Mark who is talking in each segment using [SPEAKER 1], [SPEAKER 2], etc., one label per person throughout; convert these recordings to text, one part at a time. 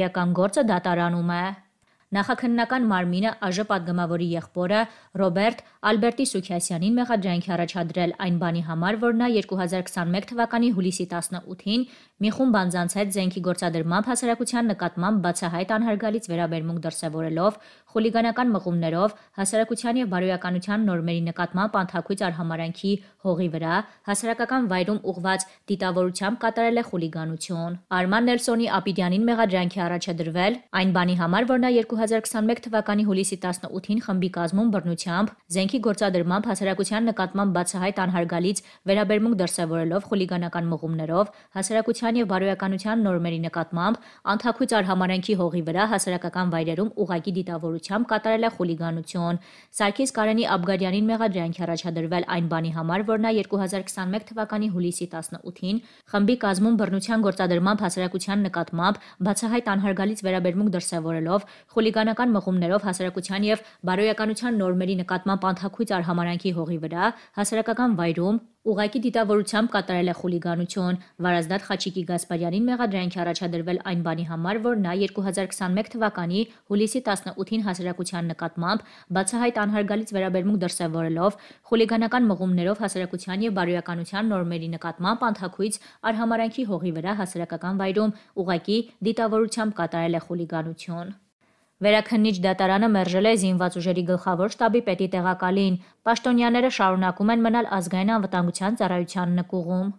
[SPEAKER 1] Իրական գործը դատարանում է։ Նախաքննական մարմինը ԱԺ падգամավորի եղբորը Ռոբերտ Ալբերտի Սուքիասյանին մեղադրանքի առաջադրել այն բանի համար, որ նա 2021 թվականի հուլիսի 18-ին Մի խումբ անձանց հետ զենքի գործադրմամբ հասարակության նկատմամբ բացահայտ անհարգալից վերաբերմունք դրսևորելով, խուլիգանական մղումներով, հասարակության եւ բարոյականության նորմերի նկատմամբ անթակույց արհամարանքի հողի վրա հասարակական վայրում ուղված դիտավորությամբ կատարել է խուլիգանություն։ Արման Նելսոնի Ապիդյանին մեղադրանքի առաջադրվել այն բանի համար, որ նա 2021 թվականի հուլիսի 18-ին խմբի կազմում բռնությամբ զենքի գործադրմամբ հասարակության նկատմամբ բացահայտ անհարգալից վերաբերմունք դրսևորելով խուլիգանական մղումներով հասարակության բնակչության եւ բարոյականության նորմերի նկատմամբ անթակույց արհամարանքի հողի վրա հասարակական վայրերում ուղագի դիտավորությամբ կատարել է խուլիգանություն։ Սարգիս Կարենի Աբգարյանին մեղադրանքի առաջադրվել այն բանի համար, որ նա 2021 թվականի հուլիսի 18-ին խմբի կազմում բռնության գործադրմամբ հասարակության նկատմամբ բացահայտ անհարգալից վերաբերմունք դրսևորելով խուլիգանական մղումներով հասարակության եւ բարոյականության նորմերի նկատմամբ անթակույց արհամարանքի հողի վրա հասարակական վայրում Ուղակի դիտավորությամբ կատարել է խուլիգանություն։ Վարազդատ Խաչիկի Գասպարյանին մեղադրանքի առաջադրվել այն բանի համար, որ նա 2021 թվականի հուլիսի 18-ին հասարակության նկատմամբ բացահայտ անհարգալից վերաբերմունք դրսևորելով խուլիգանական մղումներով հասարակության եւ բարոյականության նորմերի նկատմամբ անթակույց արհամարանքի հողի վրա հասարակական վայրում ուղակի դիտավորությամբ կատարել է խուլիգանություն։ Վերաքննիչ դատարանը մերժել է զինված ուժերի գլխավոր շտաբի պետի տեղակալին։ Պաշտոնյաները շարունակում են մնալ ազգային անվտանգության ծառայության նկուղում։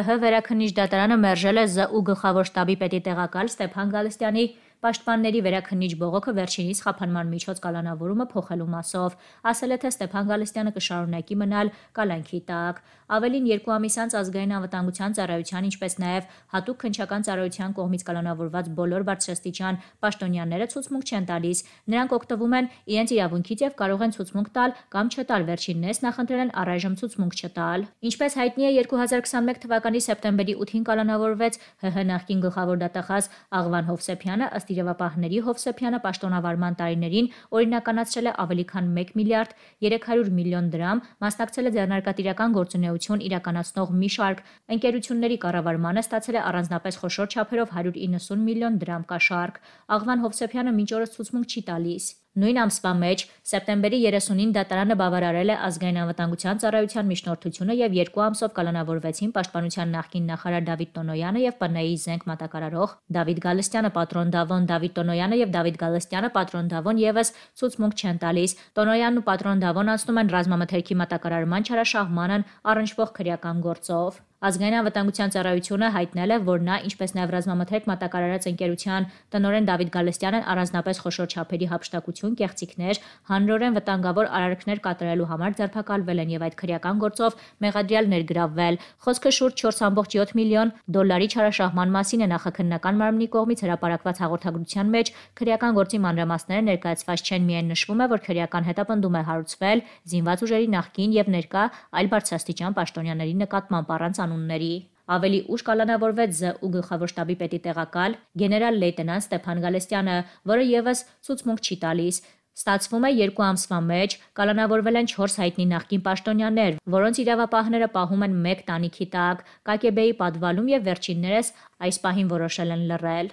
[SPEAKER 1] ՀՀ վերաքննիչ դատարանը մերժել է ԶՈՒ գլխավոր շտաբի պետի տեղակալ Ստեփան Գալստյանի պաշտպանների վերաքննիչ բողոքը վերջինիս խափանման միջոց կալանավորումը փոխելու մասով, ասել է թե Ստեփան Գալստյանը կշարունակի մնալ կալանքի տակ։ Ավելին երկու ամիս անց ազգային անվտանգության ծառայության, ինչպես նաև հատուկ քնչական ծառայության կողմից կալանավորված բոլոր բարձրաստիճան պաշտոնյաները ցուցմունք չեն տալիս։ Նրանք օգտվում են իրենց իրավունքից եւ կարող են ցուցմունք տալ կամ չտալ վերջիններս նախընտրել են առայժմ ցուցմունք չտալ։ Ինչպես հայտնի է 2021 թվականի սեպտեմբերի 8-ին կալանավորվեց ՀՀ նախկին գլխավոր դատախազ Աղվան Հովսեփյանը ըստ մարդասիրական իրավապահների Հովսեփյանը պաշտոնավարման տարիներին օրինականացրել է ավելի քան 1 միլիարդ 300 միլիոն դրամ, մասնակցել է ձեռնարկատիրական գործունեություն իրականացնող մի շարք ընկերությունների կառավարմանը, ստացել է առանձնապես խոշոր չափերով 190 միլիոն դրամ կաշառք։ Աղվան Հովսեփյանը մինչ օրս ցուցմունք չի տալիս։ Նույն ամսվա մեջ սեպտեմբերի 30-ին դատարանը բավարարել է ազգային անվտանգության ծառայության միջնորդությունը եւ երկու ամսով կալանավորվեցին պաշտպանության նախկին նախարար Դավիթ Տոնոյանը եւ ՊՆ-ի զենք մատակարարող Դավիթ Գալստյանը պատրոն Դավոն Դավիթ Տոնոյանը եւ Դավիթ Գալստյանը պատրոն Դավոն եւս ցուցմունք չեն տալիս։ Տոնոյանն ու պատրոն Դավոն անցնում են ռազմամթերքի մատակարարման չարաշահմանն առնչվող քրեական գործով։ Ազգային անվտանգության ծառայությունը հայտնել է, որ նա, ինչպես նաև ռազմամթերք մատակարարած ընկերության տնօրեն Դավիթ Գալստյանն առանձնապես խոշոր չափերի հապշտակություն, կեղծիքներ, հանրորեն վտանգավոր արարքներ կատարելու համար ձերբակալվել են եւ այդ քրեական գործով մեղադրյալ ներգրավվել։ Խոսքը շուրջ 4.7 միլիոն դոլարի չարաշահման մասին է նախաքննական մարմնի կողմից հրապարակված հաղորդագրության մեջ քրեական գործի մանրամասները ներկայացված չեն միայն նշվում է, որ քրեական հետապնդում է հարուցվել զինված ուժերի նախկին եւ ներկա այլ բարձրաստիճան պաշտոնյաների նկատմամբ առանց կանոնների։ Ավելի ուշ կալանավորվեց ԶՈՒ գլխավոր շտաբի պետի տեղակալ գեներալ լեյտենանտ Ստեփան Գալստյանը, որը եւս ցուցմունք չի տալիս, Ստացվում է երկու ամսվա մեջ կալանավորվել են 4 հայտնի նախկին պաշտոնյաներ, որոնց իրավապահները պահում են մեկ տանիքի տակ, ԿԳԲ-ի պատվալում եւ վերջիններս այս պահին որոշել են լռել։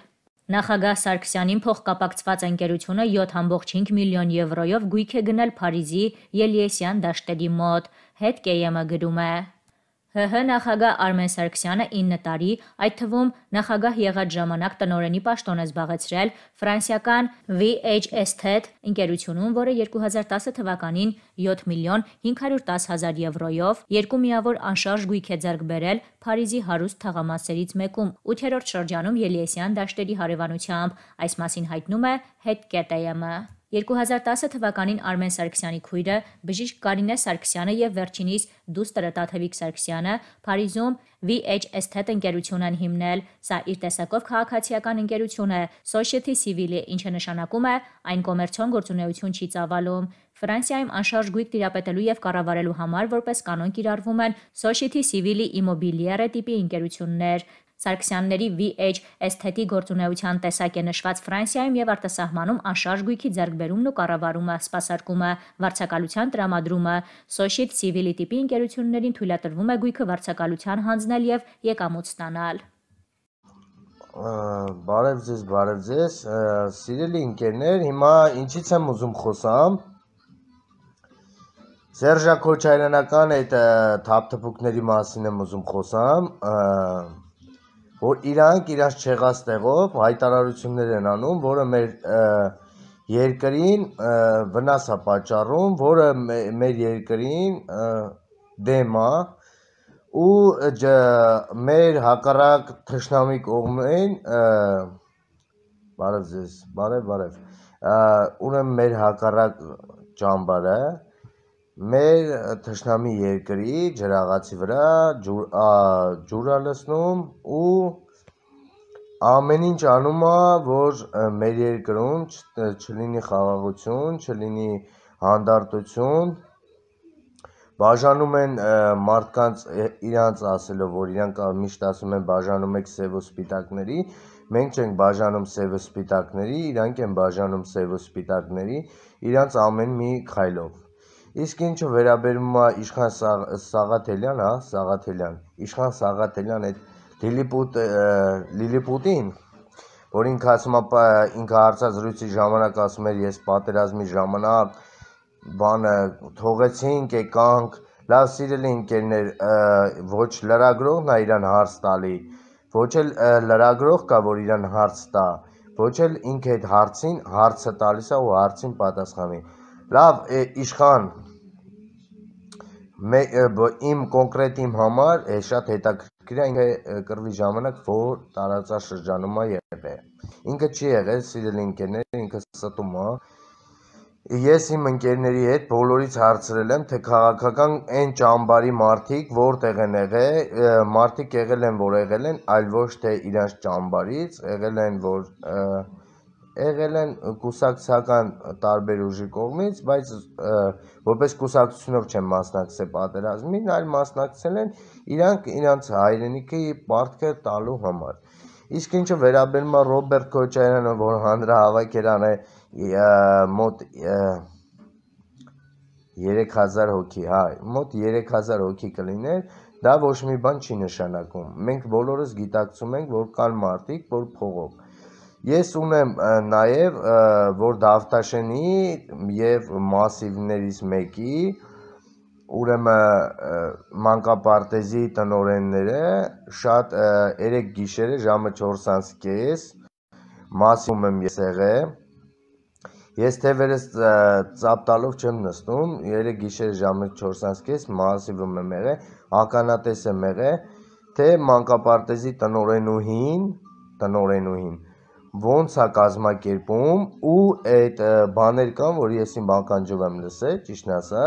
[SPEAKER 1] Նախագահ Սարգսյանին փոխկապակցված ընկերությունը 7.5 միլիոն եվրոյով գույք է գնել Փարիզի Ելիեսյան դաշտերի մոտ, հետ ԿԵՄ-ը գրում է։ ՀՀ նախագահ Արմեն Սարգսյանը 9 տարի, այդ թվում նախագահ եղած ժամանակ տնօրենի պաշտոն է զբաղեցրել ֆրանսիական VHS-TED ընկերությունում, որը 2010 թվականին 7 միլիոն 510 հազար եվրոյով երկու միավոր անշարժ գույք է ձեռք բերել Փարիզի հարուստ թաղամասերից մեկում 8-րդ շրջանում Ելիեսյան դաշտերի հարևանությամբ, այս մասին հայտնում է het.am-ը։ 2010 թվականին Արմեն Սարգսյանի քույրը, բժիշկ Կարինե Սարգսյանը եւ վերջինիս դուս տրտաթևիկ Սարգսյանը Փարիզում VH Aesthetic ընկերություն են հիմնել։ Սա իր տեսակով քաղաքացիական ընկերություն է, Society Civil-ի, ինչը նշանակում է այն կոմերցիոն գործունեություն չի ծավալում։ Ֆրանսիայում անշարժ գույք տիրապետելու եւ կառավարելու համար որպես կանոն կիրառվում են Society Civil-ի Immobiliare տիպի ընկերություններ։ Սարգսյանների VH էսթետի գործունեության տեսակ է նշված Ֆրանսիայում եւ արտասահմանում անշարժ գույքի ձեռքբերումն ու կառավարումը, սպասարկումը, վարձակալության տրամադրումը, Societ Civil-ի տիպի ընկերություններին թույլատրվում է գույքը վարձակալության հանձնել եւ եկամուտ ստանալ։
[SPEAKER 2] Բարև ձեզ, բարև ձեզ, սիրելի ընկերներ, հիմա ինչից եմ ուզում խոսամ։ Սերժա Քոչարյանական այդ թափթփուկների մասին եմ ուզում խոսամ։ Ա, որ իրանք իրանք չեղած տեղով հայտարարություններ են անում, որը մեր երկրին վնաս է պատճառում, որը մեր երկրին դեմ է ու մեր հակառակ թշնամի կողմեն բարև ձեզ, բարև, բարև։ Ուրեմն մեր հակառակ ճամբարը մեր թշնամի երկրի ջրաղացի վրա ջուր, ջուր լցնում ու ամեն ինչ անում է, որ մեր երկրում չլինի խաղաղություն, չլինի հանդարտություն, բաժանում են մարդկանց իրանց ասելով, որ իրանք միշտ ասում են բաժանում եք սև ու սպիտակների, մենք չենք բաժանում սև ու սպիտակների, իրանք են բաժանում սև ու սպիտակների, իրանց ամեն մի քայլով։ Իսկ ինչը վերաբերում է Իշխան Սաղաթելյան, հա, Սաղաթելյան, Իշխան Սաղաթելյան այդ Լիլիպուտ Լիլիպուտին, որ ինքը ասում է ինքը հարցազրույցի ժամանակ ասում էր ես պատերազմի ժամանակ բանը թողեցինք, եկանք, լավ սիրելի ընկերներ, ոչ լրագրողն է իրան հարց տալի, ոչ էլ լրագրող կա, որ իրան հարց տա, ոչ էլ ինքը այդ հարցին հարցը տալիս է ու հարցին պատասխանի է Լավ, իշխան իմ կոնկրետ իմ համար շատ հետաքրքիր է ինքը կրվի ժամանակ որ տարածաշրջանում է եղել։ Ինքը չի եղել սիրելի ընկերներ, ինքը ստում է, հա։ ես իմ ընկերների հետ բոլորից հարցրել եմ, թե քաղաքական այն ճամբարի մարդիկ որտեղ են եղել, մարդիկ եղել են, որ եղել են, այլ ոչ թե իրանց ճամբարից, եղել են, որ և, եղել են կուսակցական տարբեր ուժի կողմից, բայց որպես կուսակցությունով չեն մասնակցել պատերազմին, այլ մասնակցել են իրանք իրանց հայրենիքի պարտքը տալու համար։ Իսկ ինչը վերաբերում է Ռոբերտ Քոչարյանը, որ հանրահավաքերան է մոտ 3000 հոգի, հա, մոտ 3000 հոգի կլիներ, դա ոչ մի բան չի նշանակում։ Մենք բոլորս գիտակցում ենք, որ կան մարդիկ, որ փողոք Ես ունեմ նաև որ Դավթաշենի եւ մասիվներից մեկի ուրեմն մանկապարտեզի տնորենները շատ երեք գիշերը ժամը 4:30-ից մասում եմ ես եղել Ես թևերս ծապտալով չեմ նստում, երեք գիշեր ժամը 4:30-ից մասիվում եմ եղել, ականատես եմ եղել, թե մանկապարտեզի տնորենուհին, տնորենուհին ոնց է կազմակերպում ու այդ բաներ կան, որ ես իմ ականջով եմ լսել, ճիշտն ասած,